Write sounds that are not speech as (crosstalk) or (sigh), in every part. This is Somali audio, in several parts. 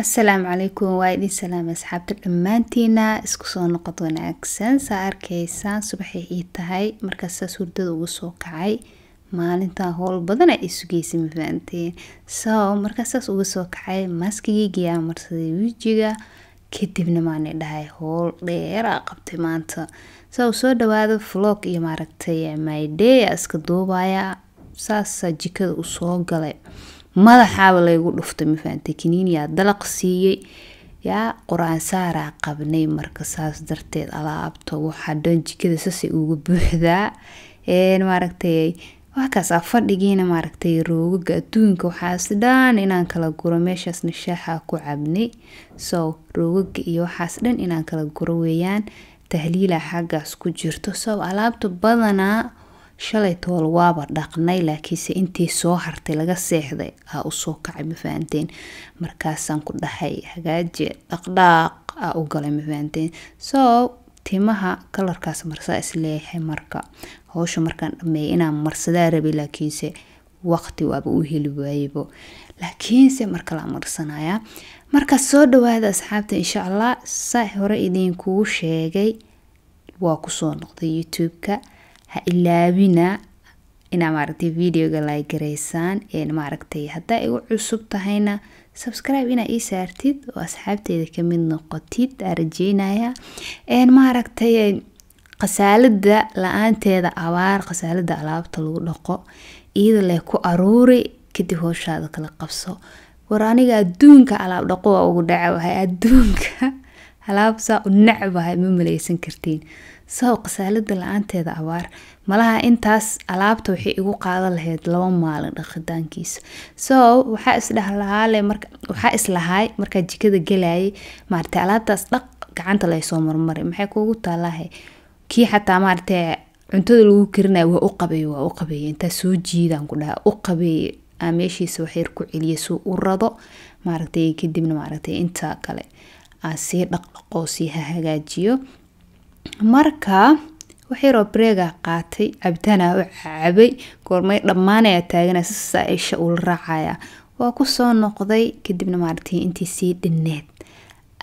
asalaamu calaykum waa idin salaam asxaabta dhammaantiina isku soo noqod wanaagsan saa arkaysaan subaxay ii tahay markaasaa suurdada ugu soo kacay maalintaa howl badana ay sugeysay mafahanteen so markaasaas uga soo kacay maaskigii giyaa marsaday wijiga kadibna maana dhahay howl dheeraa qabtay maanta saa soo dhawaado vlog iyo maaragtay eh, myday iska duubaya saasaa jikada usoo galay madaxaaba laygu dhuftay mafahantay kaniiniyaa dalaq siiyey yaa qur qabnay marka saas darteed alaabta waxaa dhan jikada sasay uga buuxdaa maaragtay wakaasaa fadhigiina maaragtay roogaga adduunka waxaas dhan inaan kala guro meeshaasna shaaxaa ku cabnay so roogaga iyo waxaas dhan inaan kala guro weeyaan tahliila xaggaas ku jirto so alaabta badanaa shalay tool waaba dhaqnay laakiinse intii soo hartay laga seexday aa usoo kacay mafahanteen markaasaan ku dhahay hagaaji dhaqdhaaq aa u galay mafahanteen so timaha kalarkaas marsaa isleeyahay marka howsha markaan dhameeya inaan marsadaa rabay laakiinse waqti waaba u heli waayebo laakiinse marka la marsanayaa markaas soo dhawaada asxaabta insha allah saa hore idiinkugu sheegay waa kusoo noqday youtube-ka ha ilaabina inaa maaragtay videoga laagaraysaan maaragtay haddaa igu cusub tahayna subscribe inaa ii saartid oo asxaabteeda kamid noqotid rajeynaya maaragtay khasaalada la-aanteeda abaar khasaalada alaabta lagu dhaqo iyada leh ku aruuri kadib hooshaada kala qabso war aniga adduunka alaab dhaqoa ugu dhacawahay adduunka (laughs) alaabsaa u nacbahay ma maleysan kartiin saw qasaalada la-aanteeda abaar malaha intaas alaabta waxay igu qaadan lahayd laba maalin dhaqitaankiisa sow waxaa isdhalahaale islahaay markaa jikada gelayay maarata alaabtaas dhaq gacanta laysoo marmaray maxay kuugu taalaha kii xataa maarata cuntada lagu karinaya waa u qabeeye waa u qabeeye intaa soo jiidaan ku dhaha u qabeeye meeshiisa waxyar ku celiya suu u rado maaragtay kadibna maaragtay intaa kale aa sii dhaqdhaqoo sii hahagaajiyo markaa wax yaroo breegaa qaatay cabitaanaa u cabay goormay dhammaan ayaa taagana si saa-isha ah uula raacaya waa kusoo noqday kadibna maaragtay intii sii dhaneed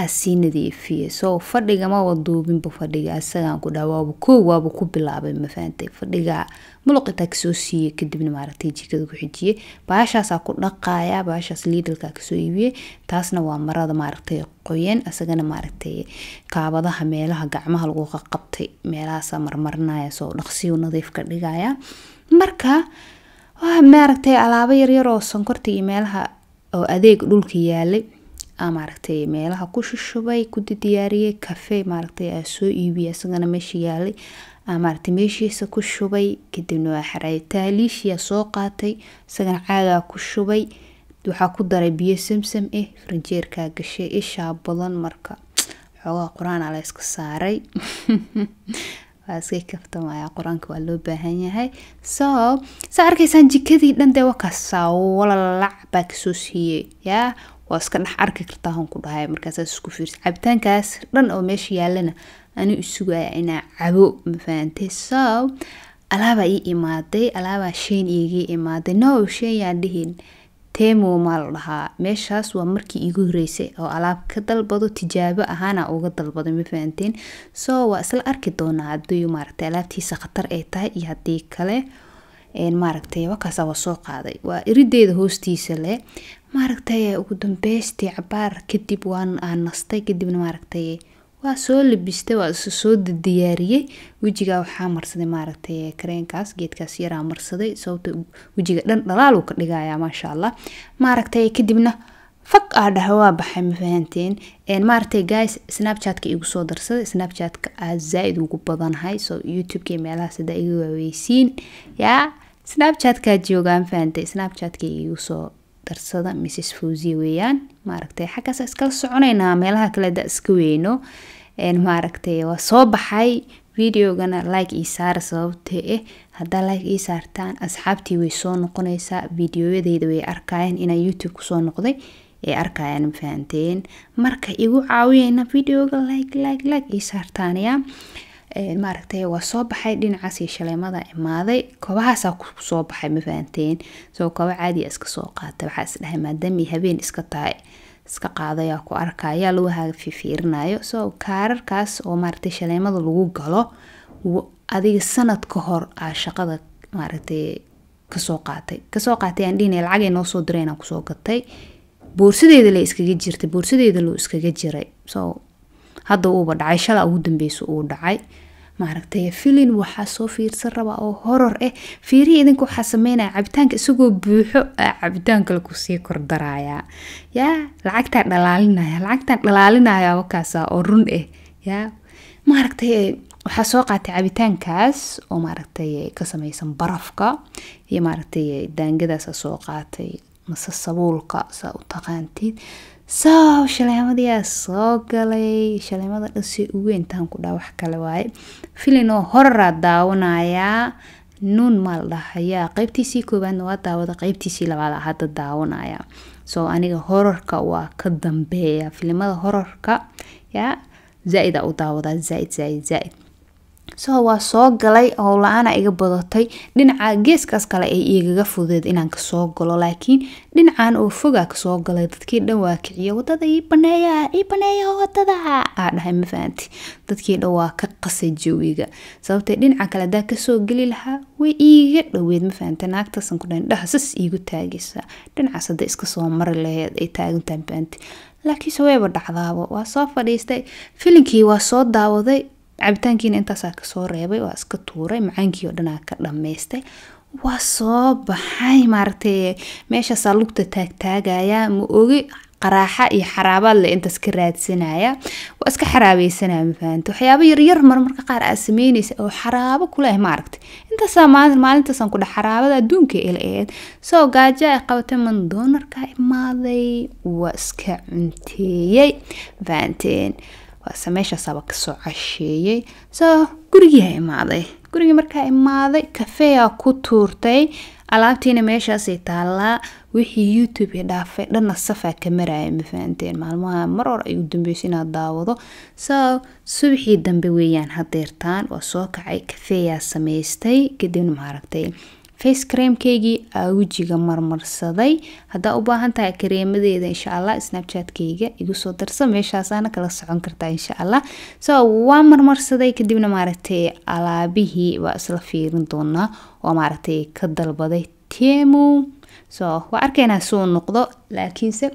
aa sii nadiifiyay soo fadhiga maba duubinba fadhiga isagaan ku dhaha waaba koo waaba ku bilaabay mafahantay fadhiga muluqitaa kasoo siiyey kadibna maaragtay jikada ku xijiyey baashaasaa ku dhaqaaya baashaas liidalkaa kasoo iibiyey taasna waa marada maaragtay qoyeen isagana maaragtay kaabadaha meelaha gacmaha lagu qabtay meelahaasaa marmarinaya soo dhaqsiyu nadiif ka dhigaya marka maaragtay alaabo yaryar oo sonkorta iyo meelaha oo adeeg dhulka yaalay maaragtay meelaha ku shushubay ku kafe maaragtay soo iibiyay isagana meesha yaalay Ah, maaragtay meeshiisa ku shubay kadibna waa xareeyay taaliishiyaa soo qaatay isagana caagaa ku shubay waxaa ku daray biyo samsam ah eh, faranjeerkaa gashay ishaa badan marka xoogaa qur-aanaa la saaray (laughs) waa iska kaftamaya qur-aanka waa loo baahan yahay so saa arkaysaan jikadii dhan dee wakaa saawala baa kasoo siiyey yaa waa iska dhex arki kartaahan ku dhahay markaasaas isku fiirsa cabitaankaas dhan oo meesha yaalana ani isugaya inaa cabo mafahantay so alaabaa ii imaaday alaabaa sheyn iigii imaaday no sheyn yaan dhihin teemo maa la dhahaa meeshaas waa markii iigu horeysay oo alaab ka dalbado tijaabo ahaana uga dalbaday ma fahanteen so waa isla arki doonaa haddii maaragtay alaabtiisa khatar ay tahay iyo haddii kale maaragta waa kaas soo qaaday waa irideeda hoostiisa leh maaragtay ugu dambeystii cabaar kadib waan nastay kadibna maaragtay waa soo labistay waa soo diyaariyey wejigaa waxaa marsaday maaragtay kareenkaas geedkaas yaraa marsaday sababta wejiga dhan dhalaal uu ka dhigaya maasha allah maaragtay kadibna fag aa dhaha waa baxay ma fahanteen maaragtay guys snapchatka igu soo darsaday snapchatka aa zaa-id ugu badanahay so youtube-ka meelahaas iga waaweysiin yaa snapchatkaa jooga aan fahantae snapchatkayga igu darsada mrs fousiya weeyaan maaragtay xaggaas iskala soconeynaa meelaha kale da iska weyno maaragtay waa soo baxay videogana like ii saara sababtee eh haddaa like ii saartaan asxaabtii way soo noqonaysaa videoyadeyda way arkaayeen inaan youtube kusoo noqday ay arkayaan fahanteen marka igu caawiyeyna videoga like like like ii saartaanaya maaragta waa soo baxay dhinacaasi shaleemada imaaday kobahaasaa kusoo baxay mafahanteen soo koba caadiya iska qaatay waxaa isdhahay maadaamay habeen iska tahay iska qaadayaa ku arkaya lugahaa fifiirinayo soo kaararkaas oo maaragtay shaleemada lagu galo adiga sanad ka hor aa shaqada maaragtay kasoo qaatay kasoo qaatay aan dhihinay lacagay noo soo diray kusoo gatay boorsadeeda la iskaga jirtay boorsadeeda loo iskaga jiray soo hadda uuba dhacay shala ugu dambeysa uu dhacay maaragtay filin waxaa soo fiirsan raba oo horor ah eh. fiirihii idinka waxaa sameynaya cabitaanka isagoo buuxo ah, cabitaanka lagu sii kordaraya yaa lacagtaan dhalaalinaya lacagtaan dhalaalinaya wakaasa oo run ah eh. yaa maaragtay eh, waxaa soo qaatay cabitaankaas oo maaragtay ka samaysan barafka iyo maaragtay daangadaasa soo qaatay mase sabuulka saa u taqaantid so shaleemadiyaa soo galay shaleemada dhasi ugu intaan ku dhaa wax kale waaye filin oo horaraa daawanayaa nuun maal dhahayaa qaybtiisii koowaadna waa daawada qaybtiisii labaada hadda daawanayaa soo aniga hororka waa ka dambeeya filimada hororka yaa zaa-id u daawadaa zaa-id zaa-id zaa-id so waa soo galay howla-aana iga badatay dhinaca geeskaas kale ay igaga fudeed inaan kasoo galo laakiin dhinacan oo fogaa kasoo galay dadkii dhan waa kiciya wadada ii baneeya ii baneeya wadada aa dhahay ma fahanti dadkii dhan waa ka qasay jawiga sababtee dhinaca kale hadaa kasoo geli lahaa way iiga dhoweed ma fahante naagtaasan ku dhahin dhaha sas iigu taagaysaa dhinacaas hadda iska soo mari laheed ay taagantahay ma fahanti laakiinse wayba dhacdaaba waa soo fadhiistay filinkii waa soo daawaday cabitaankiina intaasaa kasoo reebay waa iska tuuray macaankii oo dhanaa ka dhammaystay waa soo baxay maarata meeshaasaa lugta taagtaagaya ma ogi qaraaxa iyo xaraabaad le intaas ka raadsanaya waa iska xaraabeysanaya mafahanti waxyaabo yaryar marmarka qaar aa sameynaysa oo xaraabo kuleh maaragtay intaasaa maalin maalintaasaan xaraabada adduunka ilaeed soo gaajo ay qabatay mandoonarka imaaday waa iska cunteeyey mafahanteen waase meesha kasoo casheeyey soo gurigiiha imaaday gurigii markaa imaaday kafeeyaa ku tuurtay alaabtiina meeshaasay taallaa wixii youtube i dhaafay dhanna safaa ka maraya mafahanteen maalmaha mar hor ay u dambeysa inaad daawado soo subaxii dambe weeyaan hadeertaan waa soo kacay kafeeyaa samaystay kadibna maaragtay face cremkeygii aa wejiga marmarsaday haddaa u baahan tahay kareemadeeda insha allah snapchatkeyga igu soo meeshaasaana kala socon kartaa insha allah so waa marmarsaday kadibna maaragtay alaabihii waa isla fiirin doonaa oo maaragtay ka dalbaday temu so waa arkaynaa soo noqdo laakiinse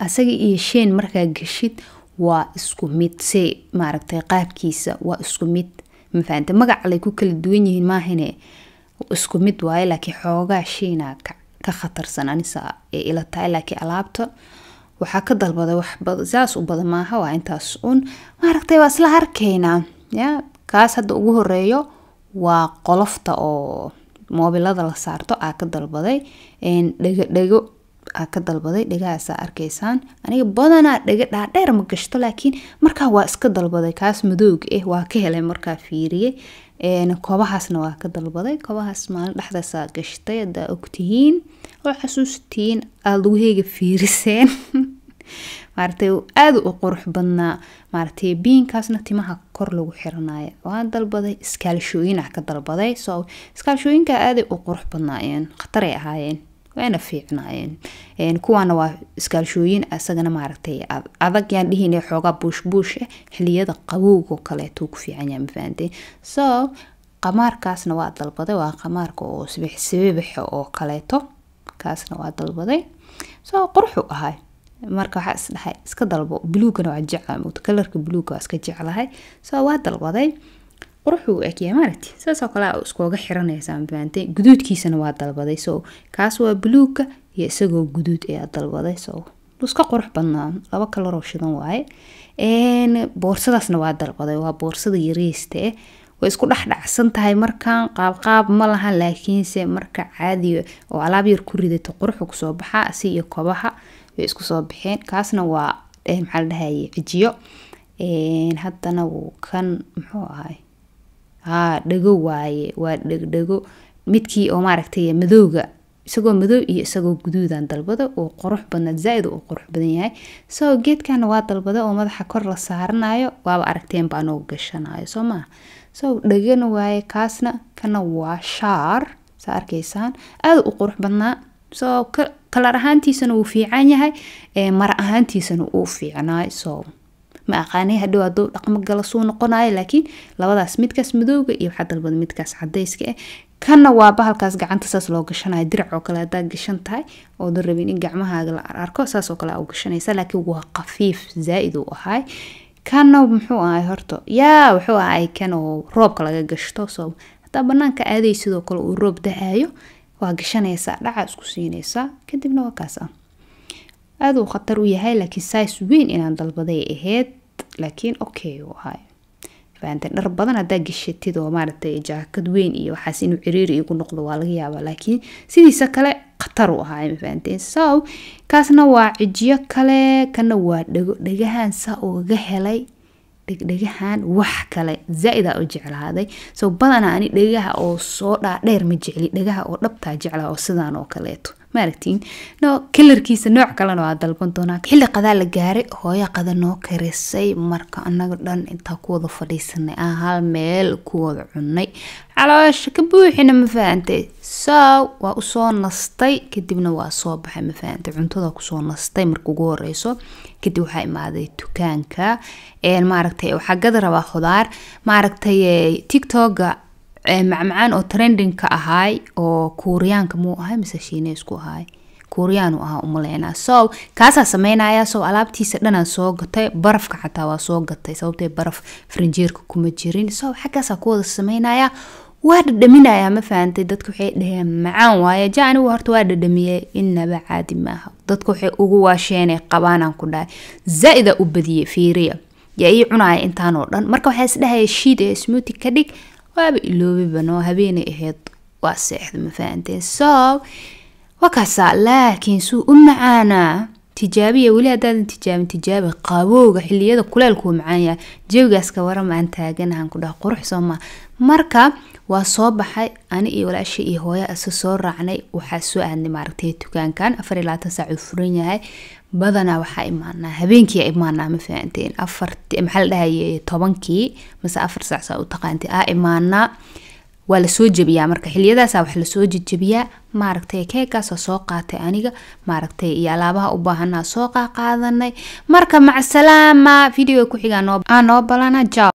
asaga iyo sheen markaa geshid waa isku mid se maaragtay qaabkiisa waa isku mid mafaante magac ku kala duwan yihiin maahane isku mid waayo laakiin xoogaa shiina ka khatarsan anisa ee ila tahay laakiin alaabta waxaa ka dalbada wax saas u badan maaha waa intaas uun maaragtay waa isla arkaynaa ya kaas hadda ugu horeeyo waa qolofta oo moobilada la saarto aa ka dalbaday dhego aa ka dalbaday dhegahaasaa arkaysaan aniga badanaa dhega dhaadheer ma gashto laakiin markaa waa iska dalbaday kaas madooga ah eh, waa ka helay markaa fiiriyey koobahaasna waa ka dalbaday koobahaas maalin dhexdaasaa gashtay haddaa ogtihiin oo xasuustihiin aada lugaheyga fiiriseen (laughs) maaragtay aada u qurux badnaa maaragtay biinkaasna timaha kor lagu xiranaayo waa dalbaday iskaalshooyinaa ah ka dalbaday so iskaalshooyinka aaday u qurux badnaayeen khatar ay ahaayeen waana fiicnaayeen kuwaana waa iskaalshooyin isagana maaragtay adag yaan dhihin xoogaa buush buushe eh, xiliyada qabowgo kaleetuu ku fiicanya mafahanteen so qamaarkaasna waa dalbaday waa qamaarka oo sibixibixa oo kaleeto kaasna waa dalbaday so qorxu ahay marka waxaa isdhahay iska dalbo buluugana waa jecla kalarka buluuga waa iska jeclahay so waa dalbaday quruxuu ekyaa maaragti saasoo kale a iskooga xiranaysaa mafaante guduudkiisana waa dalbaday so kaas waa buluugka iyo isagoo guduud ayaa dalbaday so iska qurux badnaa laba kaloroo shidan waaye boorsadaasna waa dalbaday waa boorsada yareystae way isku dhexdhacsan tahay markaan qaabqaab ma laha laakiinse marka caadiga oo alaab yar ku ridato quruxu kusoo baxaa asi iyo kobaha way isku baxeen kaasna waa maxaa la dhahaye cijiyo hadana kan muxuu ahay haa dhago waaye waa dhegdhago midkii oo maaragtay madowga isagoo madoow iyo isagoo guduudan dalbada oo qurux badna zaa-id uu qurux badan yahay so geedkana waa dalbada oo madaxa kor la saaranayo waaba aragteen baa noo gashanayo soo maaha so dhagana waaye kaasna kana waa shaar saa arkaysaan aada u qurux badnaa so kalar ahaantiisana wuu fiican yahay mara ahaantiisana uu fiicnaay so ma aqaanay hadhow hadduu dhaqmo gala suu noqonayo laakiin labadaas midkaas madooga iyo waxaa dalbada midkaas cadayska ah eh. kanna waa bahalkaas gacanta saas loo gashanaya dirac oo kale haddaad gashan tahay oodan rabin in gacmahaaga la ararko saas kale aa gashanaysa laakiin waa qafiif zaa-id uu ahay kanna muxuu ahay horta yaa wuxuu ahay kan oo roobka laga gashto soo haddaa banaanka aaday kale uu roob da waa gashanaysaa dhaca isku siinaysaa kadibna waa kaas ah aada uu khatar u yahay laakiin sais weyn inaan dalbaday ahayd laakiin okay uu dhar badan haddaa geshatid oo maaragtay jaakad weyn iyo waxaas inuu ciriiri igu noqdo waa laga yaabaa laakiin sidiisa kale khatar u ahaa ma eh, fahamteen kaasna waa cijiyo kale kana waa dhego dhegahan saa ugaga helay dhegdhegahan wax kale zaa u jeclaaday sow badanaa ani dhegaha oo soo dhaa ma jecli dhegaha oo dhabtaa jeclaa oo sidaan oo kaleeto maaragtiin no kalarkiisa nooc kalena waa dalban doonaa xilli qadaa la gaaray hooyo qada noo karisay marka anaga dhan intaa kuwada fadhiisanay aan ah, hal meel kuwada cunay caloosha ka buuxina ma fahantay sow waa usoo nastay kadibna waa soo baxay ma fahantay cuntada kusoo nastay marka ugu horeyso kadib waxaa imaaday dukaanka maaragtay waxaa gada rabaa khudaar maaragtay eh, tiktoka Eh, macmacaan oo trending ka ahaay oo kuuriyaanka muu ahay mise shiineysku ahaay kuuriyaan ahaa umaleynaa so kaasaa sameynaya so alaabtiisa dhanaan soo gatay barafka xataa waa soo gatay sababtee baraf farinjeerka kuma jirin so xaggaasaa kuwada sameynaya waa dhadhaminayaa ma fahantay dadka waxay dhaheen macaan waaye jaanigu horta waa dhadhamiyey inaba caadi maaha dadka waxay ugu waasheenay qabaanaan ku dhahay zaa u badiyey fiiriya yaa ii cunaaya intaan dhan marka waxaa isdhahaya shiid smuuti ka dhig waaba iloobiba noo habeenay ahayd waa seexda mafahanteen so waa kaasaa laakiin suu u macaanaa tijaabiya weli haddaadan tijaabin tijaabi qabooga xiliyada kuleelkuu macaan yahay jawigaas ka warama aan taaganahan ku dhaha qurux soo maa marka waa soo baxay ani iyo walaashii iyo hooya ase soo raacnay waxaa soo aadnay maaragtay dukaankan saacu furan yahay badanaa waxaa imaanaa habeenkiia imaanaa ma fahanteen maxaa la dhahaye tobankii mase afar saac saa u taqaantay aa imaanaa waa lasoo jebiyaa marka xiliyadaasa wax lasoo jejebiyaa maaragtay keekaasa soo qaatay aniga maaragtay iyo alaabaha u baahanaa soo qaqaadanay marka macasalaama videoga ku xigaa aan noo balana ja